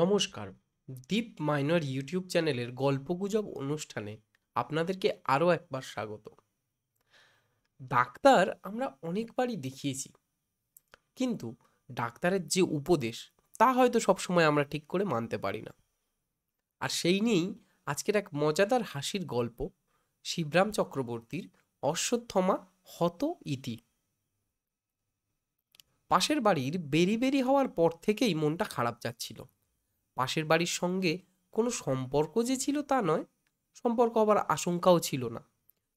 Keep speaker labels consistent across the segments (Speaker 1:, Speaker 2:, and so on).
Speaker 1: নমস্কার দীপ minor YouTube চ্যানেলের গল্পগুজব অনুষ্ঠানে আপনাদেরকে আরও একবার স্বাগত ডাক্তার আমরা অনেকবারই দেখিয়েছি কিন্তু ডাক্তারের যে উপদেশ তা হয়তো সবসময় আমরা ঠিক করে মানতে পারি না আর সেই নিয়েই আজকের এক মজাদার হাসির গল্প শিবরাম চক্রবর্তীর অশ্বত্থমা হত ইতি পাশের বাড়ির বেরি বেরি হওয়ার পর থেকেই মনটা খারাপ যাচ্ছিল পাশের বাড়ির সঙ্গে কোনো সম্পর্ক যে ছিল তা নয় সম্পর্ক আবার আশঙ্কাও ছিল না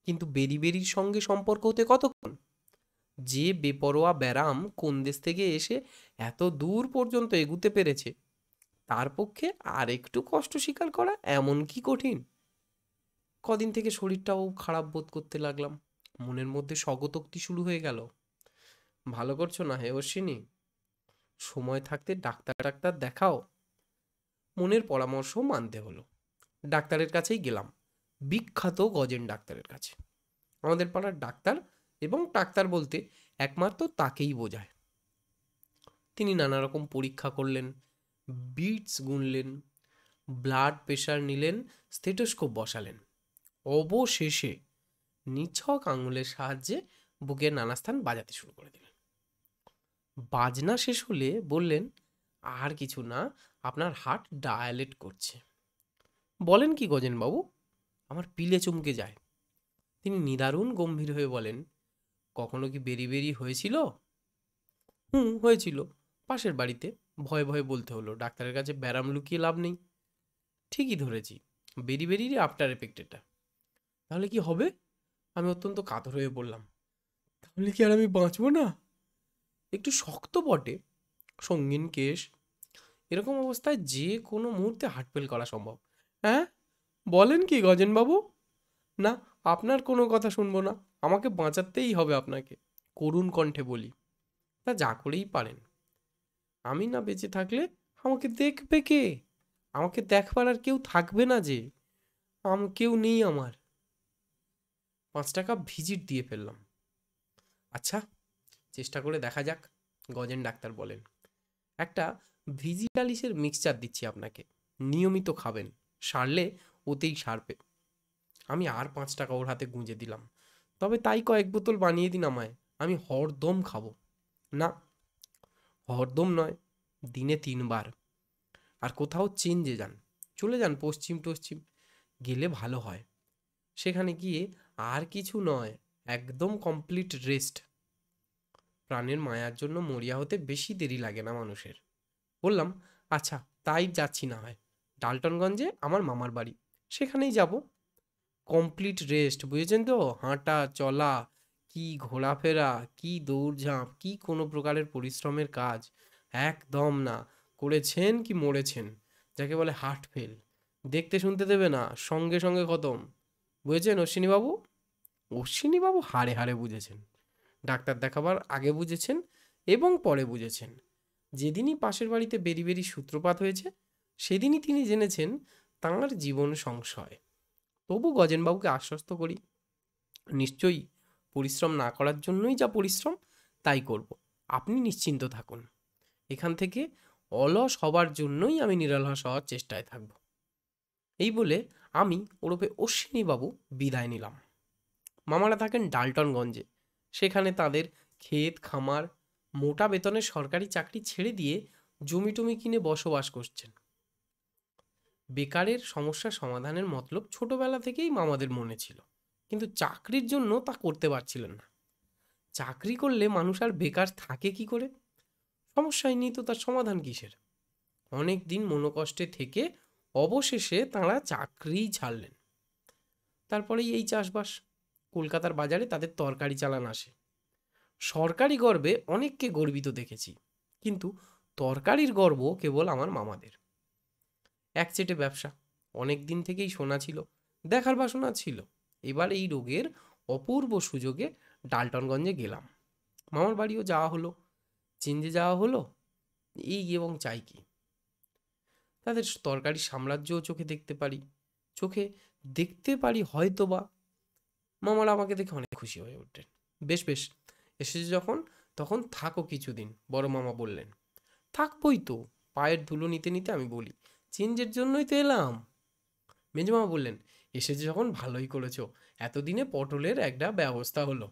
Speaker 1: কিন্তু বেরিবেরির সঙ্গে সম্পর্ক হতে কতক্ষণ যে বেপরোয়া ব্যারাম কোন দেশ থেকে এসে এত দূর পর্যন্ত এগুতে পেরেছে তার পক্ষে আর একটু কষ্ট স্বীকার করা এমন কি কঠিন কদিন থেকে শরীরটাও খারাপ বোধ করতে লাগলাম মনের মধ্যে স্বগতোক্তি শুরু হয়ে গেল ভালো করছো না হে অশ্বিনী সময় থাকতে ডাক্তার ডাক্তার দেখাও মনের পরামর্শ মানতে হলো ডাক্তারের কাছেই গেলাম বিখ্যাত গজেন ডাক্তারের কাছে আমাদের পাড়ার ডাক্তার এবং ডাক্তার বলতে একমাত্র তাকেই বোঝায় তিনি নানা রকম পরীক্ষা করলেন বিটস গুনলেন ব্লাড প্রেশার নিলেন স্টেটোস্কোপ বসালেন অবশেষে নিছক আঙুলের সাহায্যে বুকের নানা স্থান বাজাতে শুরু করে দিলেন বাজনা শেষ হলে বললেন আর কিছু না আপনার হার্ট ডায়ালেট করছে বলেন কি গজেনবাবু আমার পিলে চমকে যায় তিনি নিদারুণ গম্ভীর হয়ে বলেন কখনো কি বেরি বেরি হয়েছিল হুম হয়েছিল পাশের বাড়িতে ভয়ে ভয়ে বলতে হলো ডাক্তারের কাছে ব্যারাম লুকিয়ে লাভ নেই ঠিকই ধরেছি বেরি বেরিরই আফটার এফেক্ট এটা তাহলে কি হবে আমি অত্যন্ত কাতর হয়ে বললাম তাহলে কি আর আমি বাঁচবো না একটু শক্ত বটে সঙ্গীন কেশ এরকম অবস্থায় যে কোনো মুহূর্তে হার্ট করা সম্ভব হ্যাঁ বলেন কি গজেনবাবু না আপনার কোনো কথা শুনবো না আমাকে বাঁচাতেই হবে আপনাকে করুণ কণ্ঠে বলি তা যা করেই পারেন আমি না বেঁচে থাকলে আমাকে দেখবে কে আমাকে দেখবার আর কেউ থাকবে না যে আম কেউ নেই আমার পাঁচ টাকা ভিজিট দিয়ে ফেললাম আচ্ছা চেষ্টা করে দেখা যাক গজেন ডাক্তার বলেন একটা ভিজিটালিসের মিক্সচার দিচ্ছি আপনাকে নিয়মিত খাবেন সারলে ওতেই সারবে আমি আর পাঁচ টাকা ওর হাতে গুঁজে দিলাম তবে তাই কয়েক বোতল বানিয়ে দিন আমায় আমি হরদম খাবো না হরদম নয় দিনে তিনবার আর কোথাও চেঞ্জে যান চলে যান পশ্চিম টশ্চিম গেলে ভালো হয় সেখানে গিয়ে আর কিছু নয় একদম কমপ্লিট রেস্ট প্রাণের মায়ার জন্য মরিয়া হতে বেশি দেরি লাগে না মানুষের বললাম আচ্ছা তাই যাচ্ছি না হয় ডালটনগঞ্জে আমার মামার বাড়ি সেখানেই যাব কমপ্লিট রেস্ট বুঝেছেন তো হাঁটা চলা কি ঘোরাফেরা কি দৌড়ঝাঁপ কি কোনো প্রকারের পরিশ্রমের কাজ একদম না করেছেন কি মরেছেন যাকে বলে হার্ট ফেল দেখতে শুনতে দেবে না সঙ্গে সঙ্গে খতম বুঝেছেন অশ্বিনীবাবু অশ্বিনীবাবু হারে হারে বুঝেছেন ডাক্তার দেখাবার আগে বুঝেছেন এবং পরে বুঝেছেন যেদিনই পাশের বাড়িতে বেরি বেরি সূত্রপাত হয়েছে সেদিনই তিনি জেনেছেন তাঁর জীবন সংশয় তবু গজেনবাবুকে আশ্বস্ত করি নিশ্চয়ই পরিশ্রম না করার জন্যই যা পরিশ্রম তাই করব আপনি নিশ্চিন্ত থাকুন এখান থেকে অলস হবার জন্যই আমি নিরলস হওয়ার চেষ্টায় থাকব এই বলে আমি ওরূপে অশ্বিনীবাবু বিদায় নিলাম মামারা থাকেন ডালটনগঞ্জে সেখানে তাদের ক্ষেত খামার মোটা বেতনে সরকারি চাকরি ছেড়ে দিয়ে জমি টমি কিনে বসবাস করছেন বেকারের সমস্যা সমাধানের মতলব ছোটবেলা থেকেই মামাদের মনে ছিল কিন্তু চাকরির জন্য তা করতে পারছিলেন না চাকরি করলে মানুষ আর বেকার থাকে কি করে সমস্যায় নিয়ে তো তার সমাধান কিসের অনেক দিন মনোকষ্টে থেকে অবশেষে তাঁরা চাকরি ছাড়লেন তারপরেই এই চাষবাস কলকাতার বাজারে তাদের তরকারি চালান আসে সরকারি গর্বে অনেককে গর্বিত দেখেছি কিন্তু তরকারির গর্ব কেবল আমার মামাদের এক চেটে ব্যবসা অনেক দিন থেকেই শোনা ছিল দেখার বাসনা ছিল এবার এই রোগের অপূর্ব সুযোগে ডালটনগঞ্জে গেলাম মামার বাড়িও যাওয়া হলো চিনজে যাওয়া হলো এই এবং চাই কি তাদের তরকারি সাম্রাজ্যও চোখে দেখতে পারি চোখে দেখতে পারি হয়তো বা মামারা আমাকে দেখে অনেক খুশি হয়ে উঠলেন বেশ বেশ এসেছে যখন তখন থাকো কিছুদিন বড় মামা বললেন থাকবই তো পায়ের ধুলো নিতে নিতে আমি বলি চেঞ্জের জন্যই তো এলাম মেজমামা বললেন এসেছে যখন ভালোই করেছো এতদিনে পটলের একটা ব্যবস্থা হলো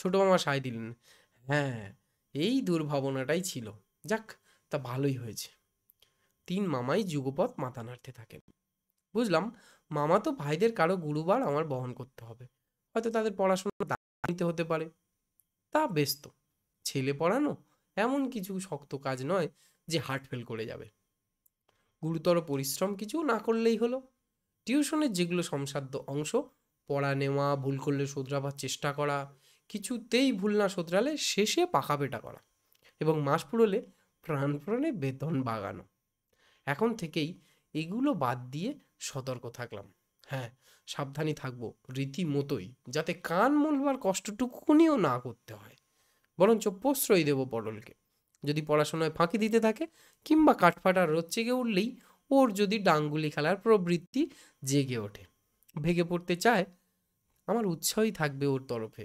Speaker 1: ছোটো মামা সায় দিলেন হ্যাঁ এই দুর্ভাবনাটাই ছিল যাক তা ভালোই হয়েছে তিন মামাই যুগপথ মাথা নাড়তে থাকেন বুঝলাম মামা তো ভাইদের কারো গুরুবার আমার বহন করতে হবে হয়তো তাদের পড়াশোনা নিতে হতে পারে তা ব্যস্ত ছেলে পড়ানো এমন কিছু শক্ত কাজ নয় যে হার্ট ফেল করে যাবে গুরুতর পরিশ্রম কিছু না করলেই হলো টিউশনের যেগুলো সমসাধ্য অংশ পড়া নেওয়া ভুল করলে শোধরাবার চেষ্টা করা কিছুতেই ভুল না শোধরালে শেষে পাকা পেটা করা এবং মাস পুরোলে প্রাণপ্রাণে বেতন বাগানো এখন থেকেই এগুলো বাদ দিয়ে সতর্ক থাকলাম হ্যাঁ সাবধানী থাকবো রীতিমতোই যাতে কান মলবার কষ্টটুকুনিও না করতে হয় বরঞ্চ প্রশ্রয় দেব পটলকে যদি পড়াশোনায় ফাঁকি দিতে থাকে কিংবা কাঠফাটার রোদ জেগে উঠলেই ওর যদি ডাঙ্গুলি খেলার প্রবৃত্তি জেগে ওঠে ভেগে পড়তে চায় আমার উৎসাহই থাকবে ওর তরফে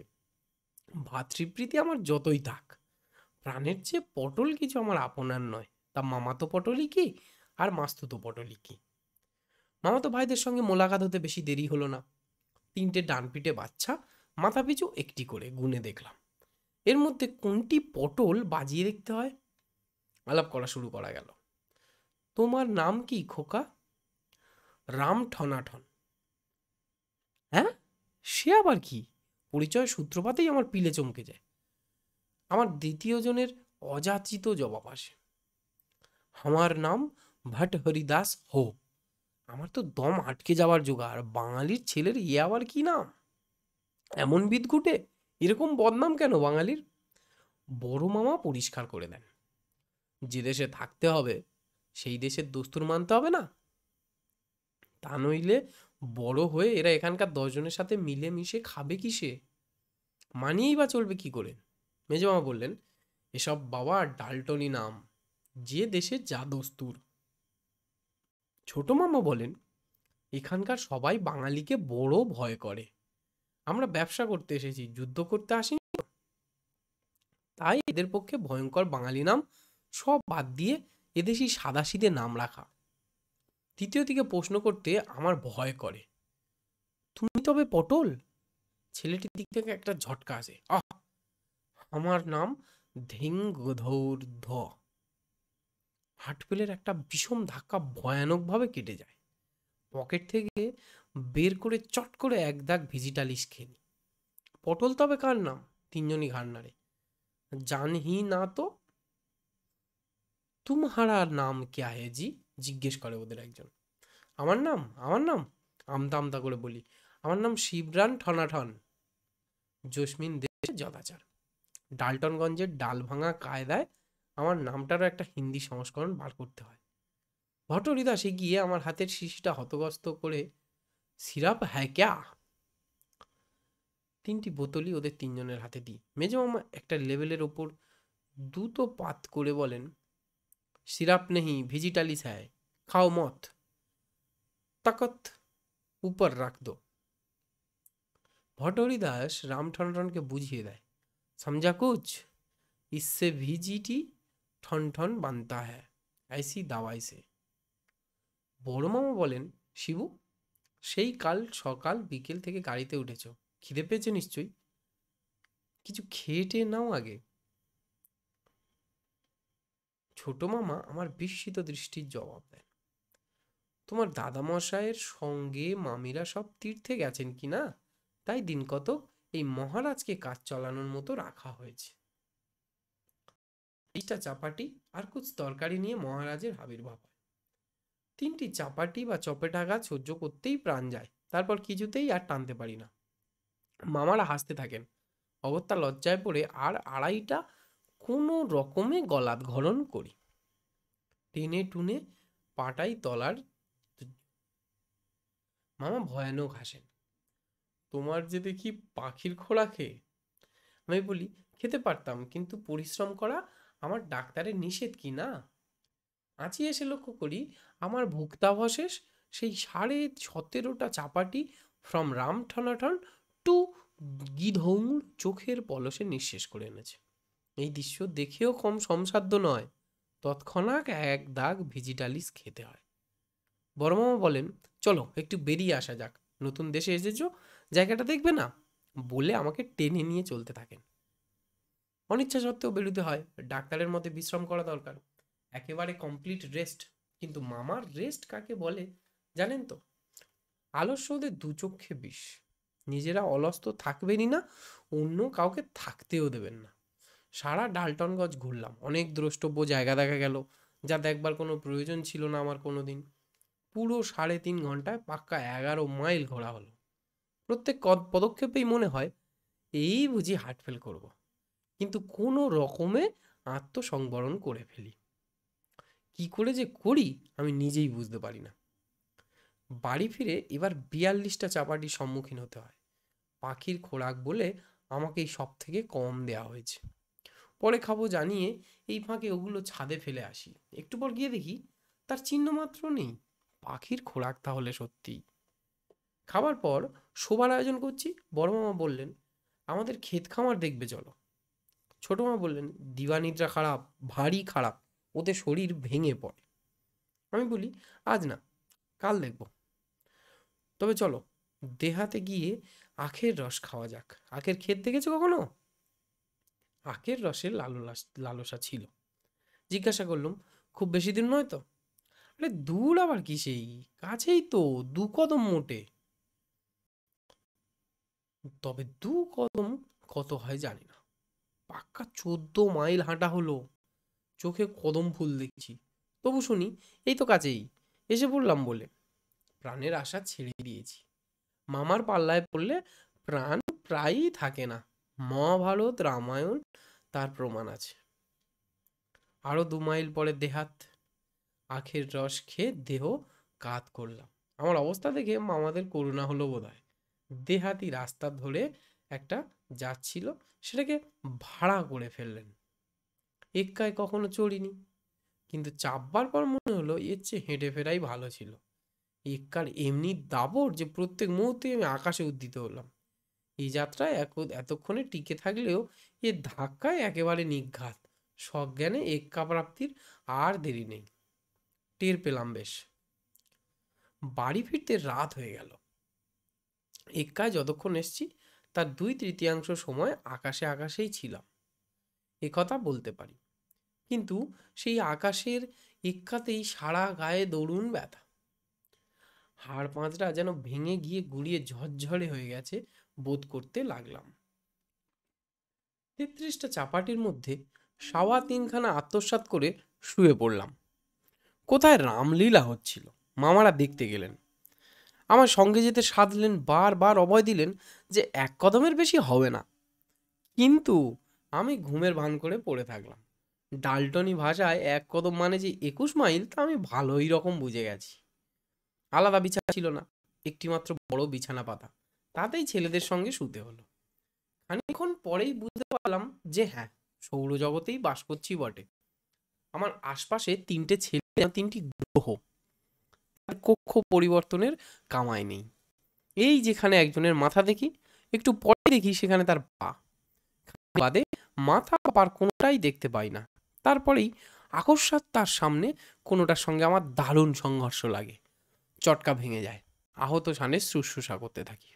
Speaker 1: ভাতৃপ্রীতি আমার যতই থাক প্রাণের চেয়ে পটল কিছু আমার আপনার নয় তা মামাতো পটলই কি আর মাস্তুতো পটলই কি মামাতো ভাইদের সঙ্গে মোলাকাত হতে বেশি দেরি হলো না তিনটে ডানপিটে বাচ্চা মাথাপিছু একটি করে গুনে দেখলাম এর মধ্যে কোনটি পটল বাজিয়ে দেখতে হয় আলাপ করা শুরু করা গেল তোমার নাম কি খোকা রাম ঠনাঠন হ্যাঁ সে আবার কি পরিচয় সূত্রপাতেই আমার পিলে চমকে যায় আমার দ্বিতীয় জনের অযাচিত জবাব আসে আমার নাম ভট হরিদাস হোপ আমার তো দম আটকে যাওয়ার জোগাড় বাঙালির ছেলের ইয়ে আবার কি নাম এমন ঘুটে এরকম বদনাম কেন বাঙালির বড় মামা পরিষ্কার করে দেন যে দেশে থাকতে হবে সেই দেশের দোস্তুর মানতে হবে না তা নইলে বড় হয়ে এরা এখানকার দশজনের সাথে মিলে মিশে খাবে কিসে মানিয়েই বা চলবে কি করে মেজমা বললেন এসব বাবা ডালটনি নাম যে দেশে যা দস্তুর ছোটো মামা বলেন এখানকার সবাই বাঙালিকে বড় ভয় করে আমরা ব্যবসা করতে এসেছি যুদ্ধ করতে আসিনি তাই এদের পক্ষে ভয়ঙ্কর বাঙালি নাম সব বাদ দিয়ে এদেশি সাদাসিদে নাম রাখা তৃতীয় দিকে প্রশ্ন করতে আমার ভয় করে তুমি তবে পটল ছেলেটির দিক থেকে একটা ঝটকা আসে আহ আমার নাম ধেঙ্গ ধৌর্ধ ধ হার্টফেলের একটা ভীষণ ধাক্কা ভয়ানকভাবে কেটে যায় পকেট থেকে বের করে চট করে এক দাগ ভিজিটালিস খেলি পটল তবে কার নাম তিনজনই ঘাড়নারে জানহি না তো তুমহারা নাম ক্যা হে জি জিজ্ঞেস করে ওদের একজন আমার নাম আমার নাম আমতা আমতা করে বলি আমার নাম শিবরান ঠনাঠন জসমিন দেশে জদাচার ডালটনগঞ্জের ডাল ভাঙা কায়দায় আমার নামটারও একটা হিন্দি সংস্করণ বার করতে হয় ভট্টরিদাস গিয়ে আমার হাতের শিশিটা হতগ্রস্ত করে সিরাপ হ্যাঁ ক্যা তিনটি বোতলই ওদের তিনজনের হাতে দিই মেজো মামা একটা লেভেলের ওপর দ্রুত পাত করে বলেন সিরাপ নেহি ভিজিটালিস হ্যায় খাও মত তাকত উপর রাখ দো ভটরি রামঠনঠনকে বুঝিয়ে দেয় সমঝা কুচ ইসে ভিজিটি ঠন ঠন বানতা হ্যাঁ আইসি দাওয়াই সে বড় মামা বলেন শিবু সেই কাল সকাল বিকেল থেকে গাড়িতে উঠেছ খিদে পেয়েছো নিশ্চয়ই কিছু খেয়ে নাও আগে ছোট মামা আমার বিস্মিত দৃষ্টির জবাব দেন তোমার দাদামশায়ের সঙ্গে মামিরা সব তীর্থে গেছেন কি না তাই দিন কত এই মহারাজকে কাজ চালানোর মতো রাখা হয়েছে তিনটা চাপাটি আর কুছ তরকারি নিয়ে মহারাজের আবির্ভাব হয় তিনটি চাপাটি বা চপেটা গাছ সহ্য করতেই প্রাণ যায় তারপর কিছুতেই আর টানতে পারি না মামারা হাসতে থাকেন অগত্যা লজ্জায় পড়ে আর আড়াইটা কোনো রকমে গলাত ঘরণ করি টেনে টুনে পাটাই তলার মামা ভয়ানক হাসেন তোমার যে দেখি পাখির খোলা খেয়ে আমি বলি খেতে পারতাম কিন্তু পরিশ্রম করা আমার ডাক্তারের নিষেধ কি না আঁচি এসে লক্ষ্য করি আমার ভুক্তাবশেষ সেই সাড়ে সতেরোটা চাপাটি ফ্রম রাম ঠনাঠন টু গিধৌমুর চোখের পলসে নিঃশেষ করে এনেছে এই দৃশ্য দেখেও কম সমসাধ্য নয় তৎক্ষণাৎ এক দাগ ভিজিটালিস খেতে হয় বড়মামা বলেন চলো একটু বেরিয়ে আসা যাক নতুন দেশে এসেছ জায়গাটা দেখবে না বলে আমাকে টেনে নিয়ে চলতে থাকেন অনিচ্ছা সত্ত্বেও বেরোতে হয় ডাক্তারের মতে বিশ্রাম করা দরকার একেবারে কমপ্লিট রেস্ট কিন্তু মামার রেস্ট কাকে বলে জানেন তো আলস্য ওদের দু চক্ষে বিষ নিজেরা অলস্ত থাকবেনই না অন্য কাউকে থাকতেও দেবেন না সারা ডালটনগঞ্জ ঘুরলাম অনেক দ্রষ্টব্য জায়গা দেখা গেল যা দেখবার কোনো প্রয়োজন ছিল না আমার কোনো দিন পুরো সাড়ে তিন ঘন্টায় পাক্কা এগারো মাইল ঘোরা হলো প্রত্যেক পদক্ষেপেই মনে হয় এই বুঝি হার্টফেল করবো কিন্তু কোনো রকমে আত্মসংবরণ করে ফেলি কি করে যে করি আমি নিজেই বুঝতে পারি না বাড়ি ফিরে এবার বিয়াল্লিশটা চাপাটির সম্মুখীন হতে হয় পাখির খোরাক বলে আমাকে এই সব থেকে কম দেওয়া হয়েছে পরে খাবো জানিয়ে এই ফাঁকে ওগুলো ছাদে ফেলে আসি একটু পর গিয়ে দেখি তার চিহ্ন মাত্র নেই পাখির খোরাক তাহলে সত্যি খাবার পর শোবার আয়োজন করছি বড় মামা বললেন আমাদের ক্ষেত খামার দেখবে চলো ছোটো মা বললেন দিবানিদ্রা খারাপ ভারী খারাপ ওতে শরীর ভেঙে পড়ে আমি বলি আজ না কাল দেখব তবে চলো দেহাতে গিয়ে আখের রস খাওয়া যাক আখের ক্ষেত দেখেছো কখনো আখের রসে লাললাস লালসা ছিল জিজ্ঞাসা করলাম খুব বেশি দিন নয় তো আরে দূর আবার কি সেই কাছেই তো দু কদম মোটে তবে দু কদম কত হয় জানি পাক্কা চোদ্দ মাইল হাঁটা হলো চোখে কদম ফুল দেখছি তবু শুনি এই তো কাছেই এসে পড়লাম বলে প্রাণের আশা ছেড়ে দিয়েছি মামার পাল্লায় পড়লে প্রাণ প্রায়ই থাকে না মহাভারত রামায়ণ তার প্রমাণ আছে আরও দু মাইল পরে দেহাত আখের রস খেয়ে দেহ কাত করলাম আমার অবস্থা দেখে মামাদের করুণা হলো বোধ হয় দেহাতি রাস্তা ধরে একটা যাচ্ছিল সেটাকে ভাড়া করে ফেললেন এক্কায় কখনো চড়িনি কিন্তু চাপবার পর মনে হলো এর চেয়ে হেঁটে ফেরাই ভালো ছিল এক্কার এমনি দাবর যে প্রত্যেক মুহূর্তে আমি আকাশে উদ্দিত হলাম এই যাত্রায় এক এতক্ষণে টিকে থাকলেও এর ধাক্কায় একেবারে নিঘাত সজ্ঞানে এক্কা প্রাপ্তির আর দেরি নেই টের পেলাম বেশ বাড়ি ফিরতে রাত হয়ে গেল এক্কায় যতক্ষণ এসছি তার দুই তৃতীয়াংশ সময় আকাশে আকাশেই ছিলাম কথা বলতে পারি কিন্তু সেই আকাশের ইক্ষাতেই সারা গায়ে দরুন ব্যথা হাড় পাঁচরা যেন ভেঙে গিয়ে গুড়িয়ে ঝরঝরে হয়ে গেছে বোধ করতে লাগলাম তেত্রিশটা চাপাটির মধ্যে সাওয়া তিনখানা আত্মসাত করে শুয়ে পড়লাম কোথায় রামলীলা হচ্ছিল মামারা দেখতে গেলেন আমার সঙ্গে যেতে সাধলেন বারবার অভয় দিলেন যে এক কদমের বেশি হবে না কিন্তু আমি ঘুমের ভান করে পড়ে থাকলাম ডালটনি ভাষায় এক কদম মানে যে একুশ মাইল তা আমি ভালোই রকম বুঝে গেছি আলাদা বিছানা ছিল না একটিমাত্র বড় বিছানা পাতা তাতেই ছেলেদের সঙ্গে শুতে হলো খানিক্ষণ পরেই বুঝতে পারলাম যে হ্যাঁ সৌরজগতেই বাস করছি বটে আমার আশপাশে তিনটে ছেলে তিনটি গ্রহ আর কক্ষ পরিবর্তনের কামাই নেই এই যেখানে একজনের মাথা দেখি একটু পরে দেখি সেখানে তার পা বাদে মাথা পার কোনোটাই দেখতে পাই না তারপরেই আকস্মাত তার সামনে কোনোটার সঙ্গে আমার দারুণ সংঘর্ষ লাগে চটকা ভেঙে যায় আহত সানের শুশ্রূষা করতে থাকি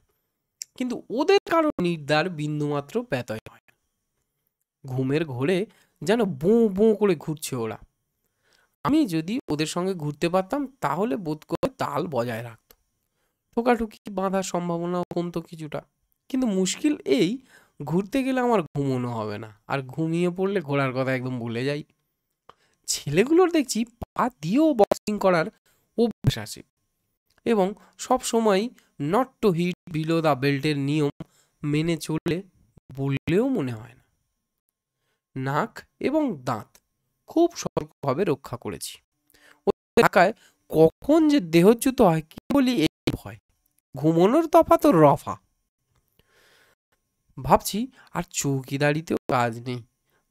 Speaker 1: কিন্তু ওদের কারো নির্দার বিন্দুমাত্র ব্যতয় হয় ঘুমের ঘোরে যেন বোঁ বোঁ করে ঘুরছে ওরা আমি যদি ওদের সঙ্গে ঘুরতে পারতাম তাহলে বোধ করে তাল বজায় রাখত ঠোকাঠুকি বাঁধার সম্ভাবনাও কমতো কিছুটা কিন্তু মুশকিল এই ঘুরতে গেলে আমার ঘুমোনো হবে না আর ঘুমিয়ে পড়লে ঘোরার কথা একদম ভুলে যাই ছেলেগুলোর দেখছি পা দিয়েও বক্সিং করার অভ্যাস আছে এবং সব সময় not to hit below the বেল্টের নিয়ম মেনে চললে বললেও মনে হয় না নাক এবং দাঁত খুব সতর্কভাবে রক্ষা করেছি ঢাকায় কখন যে দেহচ্যুত হয় কি বলি এই ভয় তফা তো রফা ভাবছি আর চৌকিদারিতেও কাজ নেই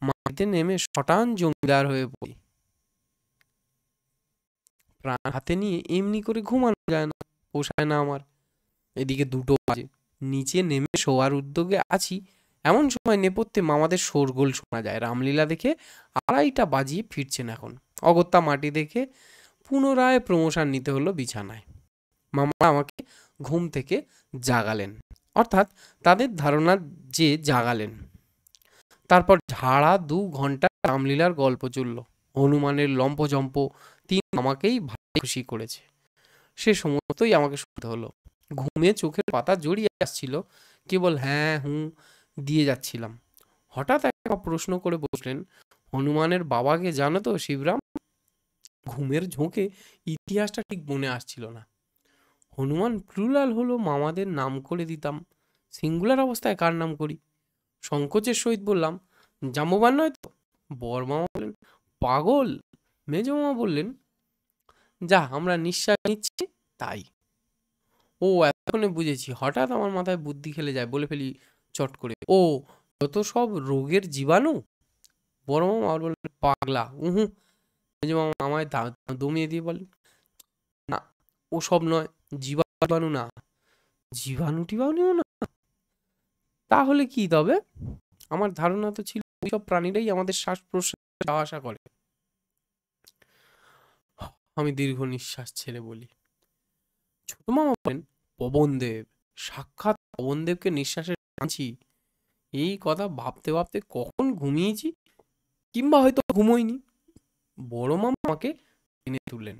Speaker 1: মাটিতে নেমে শটান জমিদার হয়ে পড়ি প্রাণ হাতে নিয়ে এমনি করে ঘুমানো যায় না পোষায় না আমার এদিকে দুটো বাজে নিচে নেমে শোয়ার উদ্যোগে আছি এমন সময় নেপথ্যে মামাদের শোরগোল শোনা যায় রামলীলা দেখে আড়াইটা বাজিয়ে ফিরছেন এখন অগত্যা মাটি দেখে পুনরায় প্রমোশন নিতে হলো বিছানায় মামা আমাকে ঘুম থেকে জাগালেন অর্থাৎ তাদের ধারণা যে জাগালেন তারপর ঝাড়া দু ঘন্টা রামলীলার গল্প চলল হনুমানের লম্পজম্প তিন আমাকেই ভাই খুশি করেছে সে সমস্তই আমাকে শুনতে হলো ঘুমে চোখের পাতা জড়িয়ে আসছিল কেবল হ্যাঁ হুঁ দিয়ে যাচ্ছিলাম হঠাৎ একটা প্রশ্ন করে বসলেন হনুমানের বাবাকে জানো তো শিবরাম ঘুমের ঝোঁকে ইতিহাসটা ঠিক মনে আসছিল না হনুমান প্লুরাল হলো মামাদের নাম করে দিতাম সিঙ্গুলার অবস্থায় কার নাম করি সংকোচের সহিত বললাম জাম্ববান নয় তো বর মামা বললেন পাগল মেজ বললেন যা আমরা নিঃশ্বাস নিচ্ছি তাই ও এতক্ষণে বুঝেছি হঠাৎ আমার মাথায় বুদ্ধি খেলে যায় বলে ফেলি চট করে ও যত সব রোগের জীবাণু বড় মামা আর বললেন পাগলা উহু মামা আমায় দমিয়ে দিয়ে বলেন না ও সব নয় জীবাণু না জীবাণু টিবাণুও না তাহলে কি তবে আমার ধারণা তো ছিল সব প্রাণীরাই আমাদের শ্বাস প্রশ্বাস আসা করে আমি দীর্ঘ নিঃশ্বাস ছেড়ে বলি ছোট মামা বলেন পবনদেব সাক্ষাৎ পবনদেবকে নিঃশ্বাসের আছি এই কথা ভাবতে ভাবতে কখন ঘুমিয়েছি কিংবা হয়তো ঘুমোইনি বড় মামা আমাকে টেনে তুললেন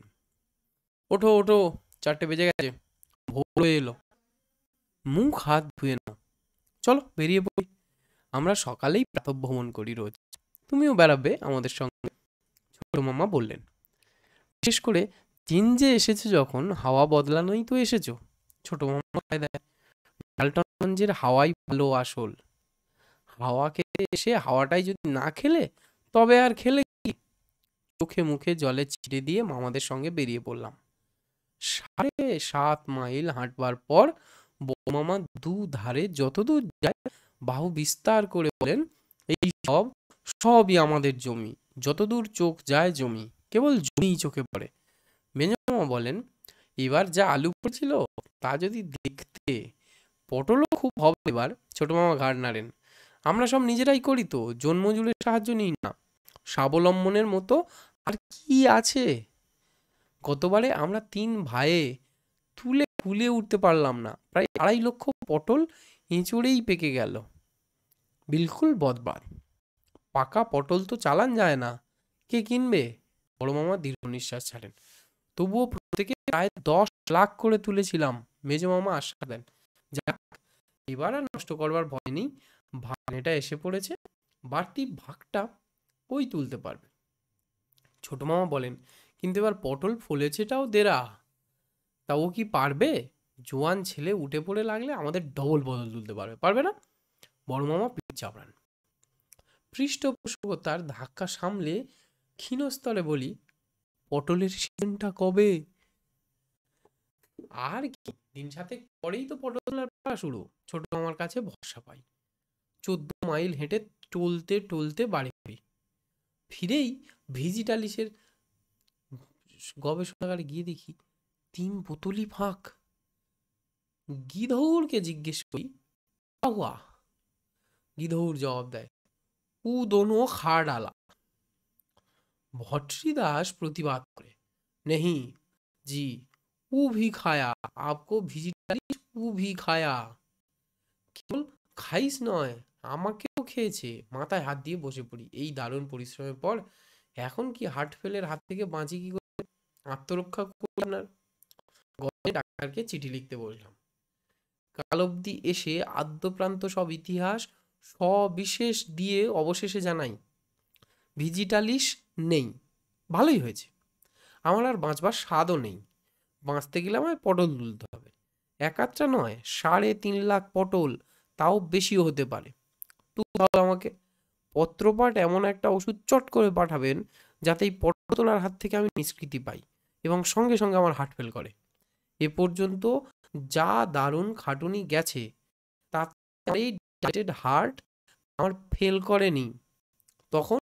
Speaker 1: ওঠো ওঠো চারটে বেজে গেছে ভোর হয়ে এলো মুখ হাত ধুয়ে নাও চলো বেরিয়ে পড়ি আমরা সকালেই প্রাতভ্রমণ করি রোজ তুমিও বেড়াবে আমাদের সঙ্গে ছোট মামা বললেন বিশেষ করে চীন যে এসেছে যখন হাওয়া বদলানোই তো এসেছো ছোট মামা দেয় গঞ্জের হাওয়াই ভালো আসল হাওয়া খেতে এসে হাওয়াটাই যদি না খেলে তবে আর খেলে কি চোখে মুখে জলে ছিঁড়ে দিয়ে মামাদের সঙ্গে বেরিয়ে পড়লাম সাড়ে সাত মাইল হাঁটবার পর বৌমামা দু ধারে যতদূর যায় বাহু বিস্তার করে বলেন এই সব সবই আমাদের জমি যতদূর চোখ যায় জমি কেবল জমি চোখে পড়ে মেজমামা বলেন এবার যা আলু পড়ছিল তা যদি দেখতে পটলও খুব হবে এবার ছোট মামা ঘাড় নাড়েন আমরা সব নিজেরাই করি তো জন্মজুলের সাহায্য নিই না স্বাবলম্বনের মতো আর কি আছে গতবারে আমরা তিন ভাইয়ে তুলে ফুলে উঠতে পারলাম না প্রায় আড়াই লক্ষ পটল এঁচড়েই পেকে গেল বিলকুল বদবাদ পাকা পটল তো চালান যায় না কে কিনবে বড় মামা দীর্ঘ নিঃশ্বাস ছাড়েন তবুও প্রত্যেকে প্রায় দশ লাখ করে তুলেছিলাম মেজো মামা আশ্বাস দেন যাক এবার আর নষ্ট করবার ভয় নেই ভাগনেটা এসে পড়েছে বাড়তি ভাগটা ওই তুলতে পারবে ছোট মামা বলেন কিন্তু এবার পটল ফলেছেটাও দেরা তা ও কি পারবে জোয়ান ছেলে উঠে পড়ে লাগলে আমাদের ডবল বদল তুলতে পারবে পারবে না বড় মামা পিঠ চাপড়ান পৃষ্ঠপোষকতার ধাক্কা সামলে ক্ষীণস্তরে বলি পটলের সিজনটা কবে আর কি দিন সাথে পরেই তো পটলার পাড়া শুরু ছোট আমার কাছে ভরসা পাই চোদ্দ মাইল হেঁটে টলতে টলতে বাড়ি ফিরি ফিরেই ভিজিটালিসের গবেষণাগারে গিয়ে দেখি তিন পুতুলি ফাঁক গিধৌরকে জিজ্ঞেস করি আওয়া গিধৌর জবাব দেয় উ দোনো খাড় আলা ভট্রিদাস দাস প্রতিবাদ করে নেহি জি ऊ भी খায়া आपको ভিজিটারিজ ऊ भी খায়া কেবল খাইস নয় আমাকেও খেয়েছে মাথায় হাত দিয়ে বসে পড়ি এই দারুণ পরিশ্রমের পর এখন কি হার্ট ফেলের হাত থেকে বাঁচি কি করে আত্মরক্ষা করলাম না গলে ডাক্তারকে চিঠি লিখতে বললাম কাল অবধি এসে আদ্যপ্রান্ত সব ইতিহাস সবিশেষ দিয়ে অবশেষে জানাই ভিজিটালিস নেই ভালোই হয়েছে আমার আর বাঁচবার স্বাদও নেই বাঁচতে গেলে আমায় পটল তুলতে হবে এক আধটা নয় সাড়ে তিন লাখ পটল তাও বেশিও হতে পারে তুলতে আমাকে পত্রপাঠ এমন একটা ওষুধ চট করে পাঠাবেন যাতে এই পটলার হাত থেকে আমি নিষ্কৃতি পাই এবং সঙ্গে সঙ্গে আমার হার্ট ফেল করে এ পর্যন্ত যা দারুণ খাটুনি গেছে তাতে ডাইটেড হার্ট আমার ফেল করেনি তখন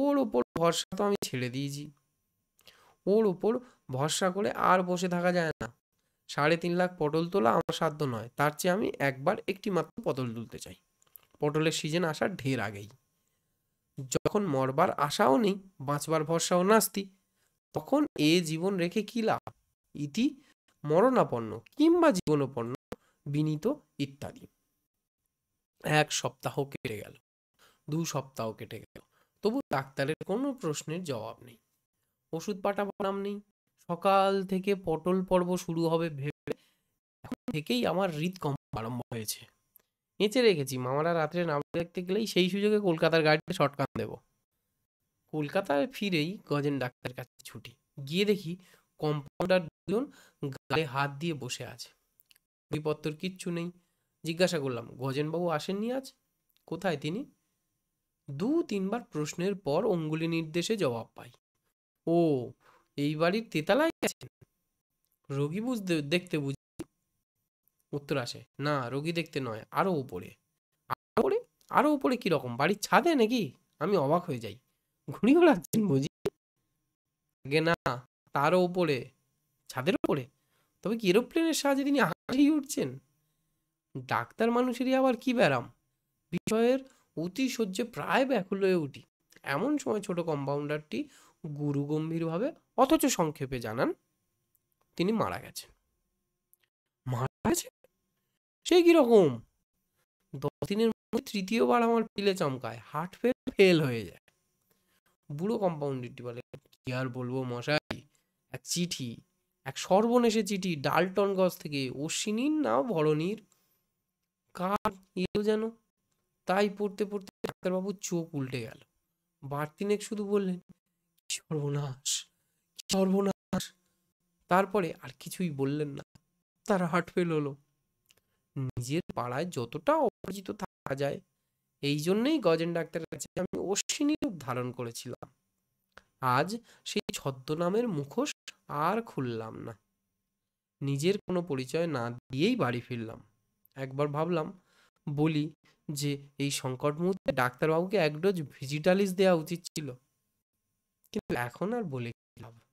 Speaker 1: ওর ওপর ভরসা তো আমি ছেড়ে দিয়েছি ওর ওপর ভরসা করে আর বসে থাকা যায় না সাড়ে তিন লাখ পটল তোলা আমার সাধ্য নয় তার চেয়ে আমি একবার একটি মাত্র পটল তুলতে চাই পটলের সিজন আসার ঢের আগেই যখন মরবার আশাও নেই বাঁচবার ভরসাও নাস্তি তখন এ জীবন রেখে কি লাভ ইতি মরণাপন্ন কিংবা জীবনপন্ন বিনীত ইত্যাদি এক সপ্তাহ কেটে গেল দু সপ্তাহ কেটে গেল তবু ডাক্তারের কোনো প্রশ্নের জবাব নেই ওষুধ পাঠাবার নাম নেই সকাল থেকে পটল পর্ব শুরু হবে ভেবে এখন থেকেই আমার হৃদ কম আরম্ভ হয়েছে এঁচে রেখেছি মামারা রাত্রে নাম দেখতে গেলেই সেই সুযোগে কলকাতার গাড়িতে শটকান দেব কলকাতায় ফিরেই গজেন ডাক্তারের কাছে ছুটি গিয়ে দেখি কম্পাউন্ডার দুজন গায়ে হাত দিয়ে বসে আছে বিপত্তর কিচ্ছু নেই জিজ্ঞাসা করলাম গজেনবাবু আসেননি আজ কোথায় তিনি দু তিনবার প্রশ্নের পর অঙ্গুলি নির্দেশে জবাব পাই ও এই বাড়ির তেতালায় আছেন রোগী বুঝতে দেখতে বুঝি উত্তর আসে না রোগী দেখতে নয় আরো উপরে উপরে আরও উপরে কীরকম বাড়ির ছাদে নাকি আমি অবাক হয়ে যাই ঘুরিয়ে বেড়াচ্ছেন বুঝি আগে না তারও উপরে ছাদের উপরে তবে কি এরোপ্লেনের সাহায্যে তিনি হাঁটিয়ে উঠছেন ডাক্তার মানুষেরই আবার কি ব্যারাম বিষয়ের অতি সহ্যে প্রায় ব্যাকুল হয়ে উঠি এমন সময় ছোট কম্পাউন্ডারটি গুরু গম্ভীরভাবে অথচ সংক্ষেপে জানান তিনি মারা গেছেন মারা গেছে সেই কিরকম দশ দিনের মধ্যে তৃতীয়বার আমার পিলে চমকায় হার্ট ফেল ফেল হয়ে যায় বুড়ো কম্পাউন্ডারটি বলে কি আর বলবো মশাই এক চিঠি এক সর্বনেশে চিঠি ডালটনগঞ্জ থেকে অশ্বিনীর না ভরণীর কার ইয়েও যেন তাই পড়তে পড়তে ডাক্তারবাবুর চোখ উল্টে গেল বার্তিনেক শুধু বললেন সর্বনাশ সর্বনাশ তারপরে আর কিছুই বললেন না তার হার্ট ফেল হলো নিজের পাড়ায় যতটা অপরিচিত থাকা যায় এই জন্যেই গজেন ডাক্তারের কাছে আমি অশ্বিনী রূপ ধারণ করেছিলাম আজ সেই ছদ্মনামের মুখোশ আর খুললাম না নিজের কোনো পরিচয় না দিয়েই বাড়ি ফিরলাম একবার ভাবলাম বলি যে এই সংকট মুহূর্তে ডাক্তারবাবুকে এক ডোজ ভিজিটালিস দেওয়া উচিত ছিল কিন্তু এখন আর বলে কি লাভ